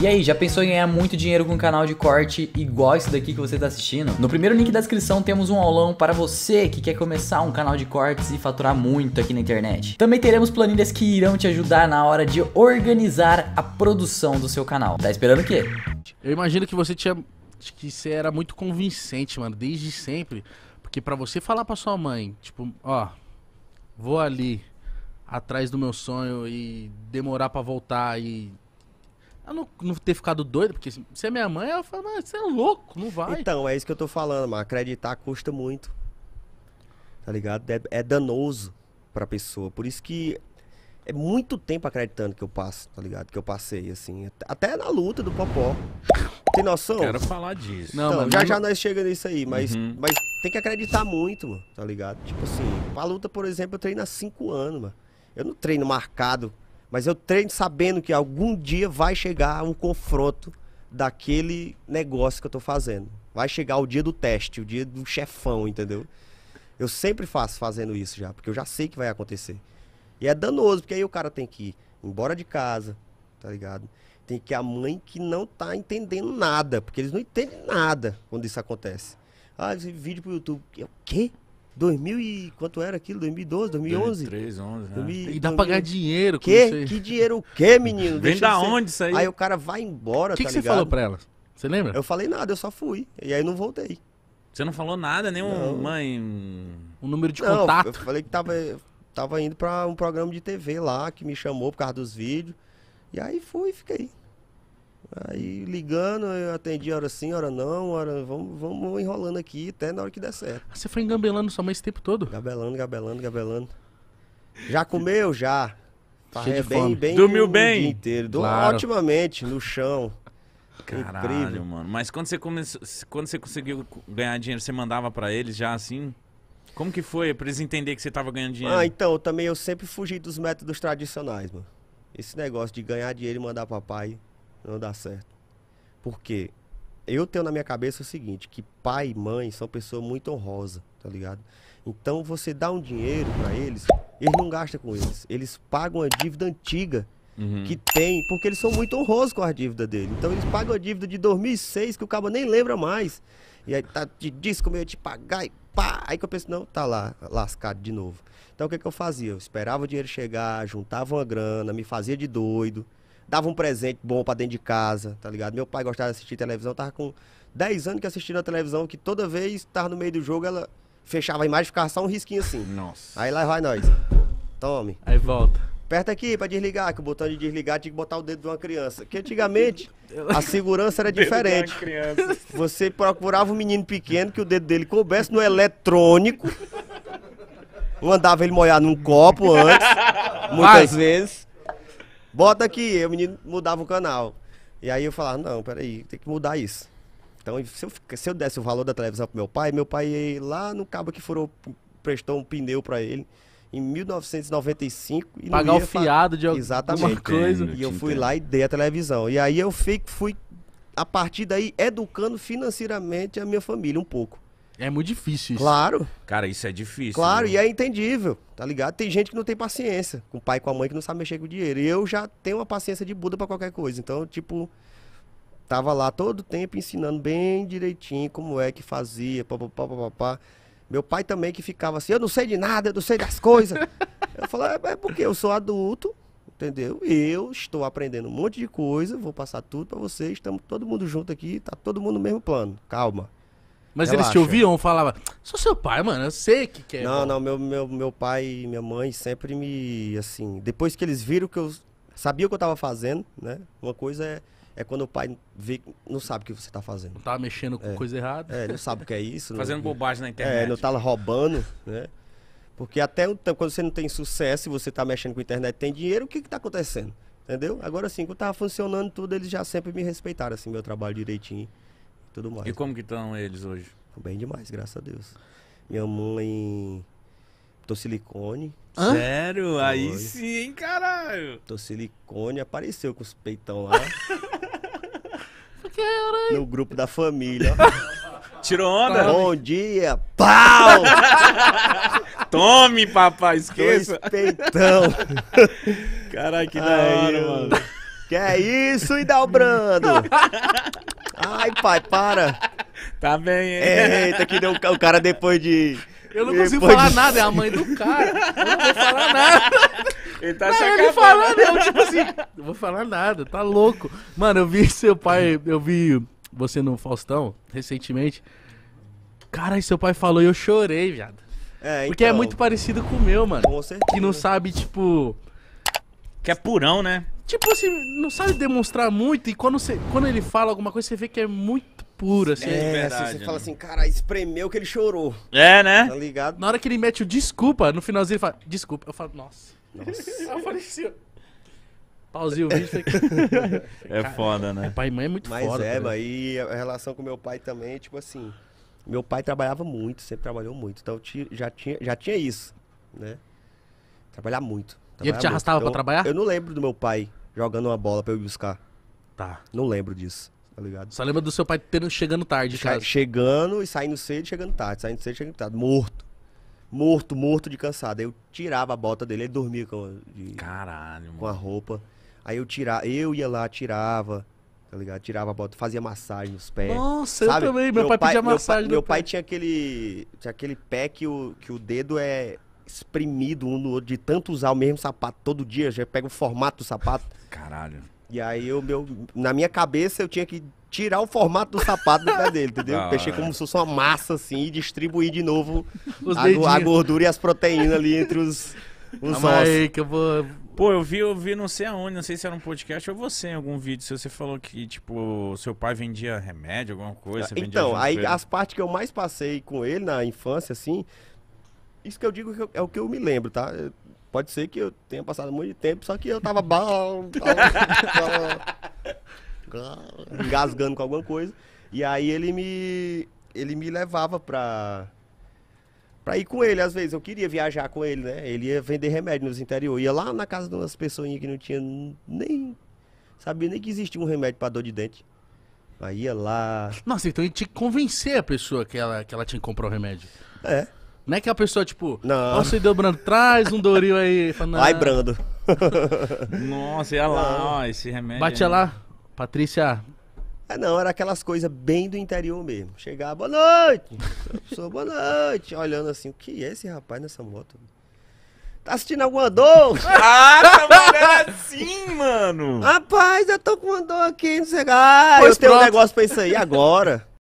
E aí, já pensou em ganhar muito dinheiro com um canal de corte igual esse daqui que você está assistindo? No primeiro link da descrição temos um aulão para você que quer começar um canal de cortes e faturar muito aqui na internet. Também teremos planilhas que irão te ajudar na hora de organizar a produção do seu canal. Tá esperando o quê? Eu imagino que você tinha que você era muito convincente, mano, desde sempre, porque para você falar para sua mãe, tipo, ó, vou ali atrás do meu sonho e demorar para voltar e não, não ter ficado doido porque se é minha mãe, ela fala, mas você é louco, não vai. Então, é isso que eu tô falando, mas acreditar custa muito. Tá ligado? É, é danoso pra pessoa. Por isso que é muito tempo acreditando que eu passo, tá ligado? Que eu passei, assim. Até na luta do Popó. Tem noção? Quero falar disso. Não, então, já não... já nós chegamos nisso aí, mas, uhum. mas tem que acreditar muito, mano, tá ligado? Tipo assim, pra luta, por exemplo, eu treino há cinco anos, mano. Eu não treino marcado mas eu treino sabendo que algum dia vai chegar um confronto daquele negócio que eu tô fazendo. Vai chegar o dia do teste, o dia do chefão, entendeu? Eu sempre faço fazendo isso já, porque eu já sei que vai acontecer. E é danoso, porque aí o cara tem que ir embora de casa, tá ligado? Tem que a mãe que não tá entendendo nada, porque eles não entendem nada quando isso acontece. Ah, esse vídeo pro YouTube. O quê? 2000 e quanto era aquilo? 2012, 2011? 2013, 2011. né? 2000, e dá 2000... pra ganhar dinheiro. Que? Que dinheiro o quê, menino? Vem da onde isso aí? Aí o cara vai embora, O que, tá que você falou pra ela? Você lembra? Eu falei nada, eu só fui. E aí não voltei. Você não falou nada, nem um, mãe, um número de não, contato? eu falei que tava, tava indo pra um programa de TV lá, que me chamou por causa dos vídeos. E aí fui, fiquei. Aí ligando, eu atendi hora sim, hora não, hora vamos, vamos enrolando aqui até na hora que der certo. Ah, você foi engabelando sua mãe esse tempo todo? Gabelando, gabelando, gabelando. Já comeu? Já. Cheio de bem, fome. bem. Dormiu o bem? Dia inteiro. Dormiu ótimamente, no chão. Caralho, Incrível. mano. Mas quando você começou, quando você conseguiu ganhar dinheiro, você mandava pra eles já assim? Como que foi pra eles entenderem que você tava ganhando dinheiro? Ah, então, também eu sempre fugi dos métodos tradicionais, mano. Esse negócio de ganhar dinheiro e mandar papai não dá certo. Porque eu tenho na minha cabeça o seguinte, que pai e mãe são pessoas muito honrosas, tá ligado? Então você dá um dinheiro para eles, eles não gastam com eles. Eles pagam a dívida antiga uhum. que tem, porque eles são muito honrosos com a dívida dele. Então eles pagam a dívida de 2006 que o cara nem lembra mais. E aí tá, te diz como eu ia te pagar e pá. Aí que eu penso, não, tá lá, lascado de novo. Então o que, que eu fazia? Eu esperava o dinheiro chegar, juntava uma grana, me fazia de doido dava um presente bom para dentro de casa, tá ligado? Meu pai gostava de assistir televisão, tava com 10 anos que assistindo a televisão, que toda vez tava no meio do jogo, ela fechava a imagem e ficava só um risquinho assim. Nossa. Aí lá vai nós. Tome. Aí volta. Aperta aqui para desligar, que o botão de desligar tinha que botar o dedo de uma criança. Que antigamente a segurança era diferente. Você procurava um menino pequeno que o dedo dele coubesse no eletrônico. Mandava ele molhar num copo antes, muitas vezes. Bota aqui. o menino mudava o canal. E aí eu falava, não, peraí, tem que mudar isso. Então, se eu, se eu desse o valor da televisão pro meu pai, meu pai lá no cabo que furou, prestou um pneu para ele em 1995 e pagar o fiado pra... de alguma coisa. E eu fui lá e dei a televisão. E aí eu fui, fui a partir daí educando financeiramente a minha família um pouco. É muito difícil isso. Claro. Cara, isso é difícil. Claro, né? e é entendível, tá ligado? Tem gente que não tem paciência, com o pai e com a mãe que não sabe mexer com o dinheiro. E eu já tenho uma paciência de Buda para qualquer coisa. Então, tipo, tava lá todo tempo ensinando bem direitinho como é que fazia, papapá, papapá. Meu pai também que ficava assim, eu não sei de nada, eu não sei das coisas. eu falei, é, é porque eu sou adulto, entendeu? Eu estou aprendendo um monte de coisa, vou passar tudo para vocês, estamos todo mundo junto aqui, tá todo mundo no mesmo plano. Calma. Mas Relaxa. eles te ouviam ou falavam, sou seu pai, mano, eu sei que que é. Não, bom. não, meu, meu, meu pai e minha mãe sempre me, assim, depois que eles viram que eu sabia o que eu tava fazendo, né? Uma coisa é, é quando o pai vê, não sabe o que você tá fazendo. Não tá mexendo com é, coisa errada. É, não sabe o que é isso. Fazendo não, bobagem na é, internet. É, não tá roubando, né? Porque até quando você não tem sucesso e você tá mexendo com a internet, tem dinheiro, o que que tá acontecendo? Entendeu? Agora sim, quando tava funcionando tudo, eles já sempre me respeitaram, assim, meu trabalho direitinho tudo mais. E como que estão eles hoje? Bem demais, graças a Deus. Minha mãe Tô silicone. Hã? Sério? Aí sim, hein, caralho. Tô silicone, apareceu com os peitão lá. No grupo da família. Tirou onda? Bom dia, pau! Tome, papai, esqueça. Dois peitão. Caralho, que da hora, mano. Que é isso, Hidalbrando? Ai, pai, para. Tá bem, hein? É, eita, que deu, o cara depois de. Eu não consigo falar de... nada, é a mãe do cara. Eu não vou falar nada. Ele tá não, ele falando, eu tipo assim, não vou falar nada, tá louco. Mano, eu vi seu pai, eu vi você no Faustão recentemente. Cara, e seu pai falou e eu chorei, viado. É, então... Porque é então. muito parecido com o meu, mano. Com certeza. Que não sabe, tipo. Que é purão, né? Tipo assim, não sabe demonstrar muito e quando, você, quando ele fala alguma coisa, você vê que é muito puro, assim. É, verdade, é, é assim, você né? fala assim, cara, espremeu que ele chorou. É, né? Tá ligado? Na hora que ele mete o desculpa, no finalzinho ele fala, desculpa. Eu falo, nossa. nossa. eu falei assim, pauzinho o vídeo É foda, né? pai e mãe é muito mas foda. É, tá mas é, aí e a relação com meu pai também, tipo assim... Meu pai trabalhava muito, sempre trabalhou muito. Então já tinha, já tinha isso, né? Trabalhar muito. e ele te arrastava Então, pra trabalhar? Eu não lembro do meu pai jogando uma bola pra eu ir buscar. Tá. Não lembro disso, tá ligado? Só lembra do seu pai tendo, chegando tarde, Che- cara. Chegando e saindo cedo, chegando tarde, saindo cedo, chegando tarde, morto. Morto, morto de cansado. Aí eu tirava a bota dele, ele dormia com, de- Caralho, com a roupa. Aí eu tirava, eu ia lá, tirava, tá ligado? Tirava a bota, fazia massagem nos pés. Nossa, sabe? eu também. Meu, pai, pedia meu pai- Meu, pai tinha aquele, tinha aquele pé que o, que o dedo é exprimido um no outro, de tanto usar o mesmo sapato todo dia, já pega o formato do sapato. Caralho. E aí eu, meu, na minha cabeça eu tinha que tirar o formato do sapato do pé dele, entendeu? Ah, como se fosse uma massa assim e distribuir de novo a, a, gordura e as proteínas ali entre os, os Calma ossos. Aí, que eu vou... Pô, eu vi, eu vi não sei aonde, não sei se era um podcast ou você em algum vídeo, se você falou que, tipo, seu pai vendia remédio, alguma coisa. então, aí as partes que eu mais passei com ele na infância, assim, isso que eu digo é o que eu me lembro, tá? Pode ser que eu tenha passado muito tempo, só que eu tava bom, engasgando com alguma coisa. E aí ele me ele me levava pra para ir com ele, às vezes. Eu queria viajar com ele, né? Ele ia vender remédio nos interior. Ia lá na casa de umas pessoinhas que não tinha nem. Sabia nem que existia um remédio para dor de dente. Aí ia lá. Nossa, então ele tinha que convencer a pessoa que ela, que ela tinha que comprar o remédio. É. Não é que a pessoa, tipo, não. nossa, e deu Brando, traz um Doril aí. Fala, Brando. nossa, ia lá, ó, esse remédio. bate lá, Patrícia. É, não, era aquelas coisas bem do interior mesmo. Chegava, boa noite. sou boa noite. Olhando assim, o que é esse rapaz nessa moto? Tá assistindo alguma dor? ah, tá assim, mano. Rapaz, eu tô com uma dor aqui, não sei. Ah, pois eu pronto. tenho um negócio pra isso aí agora.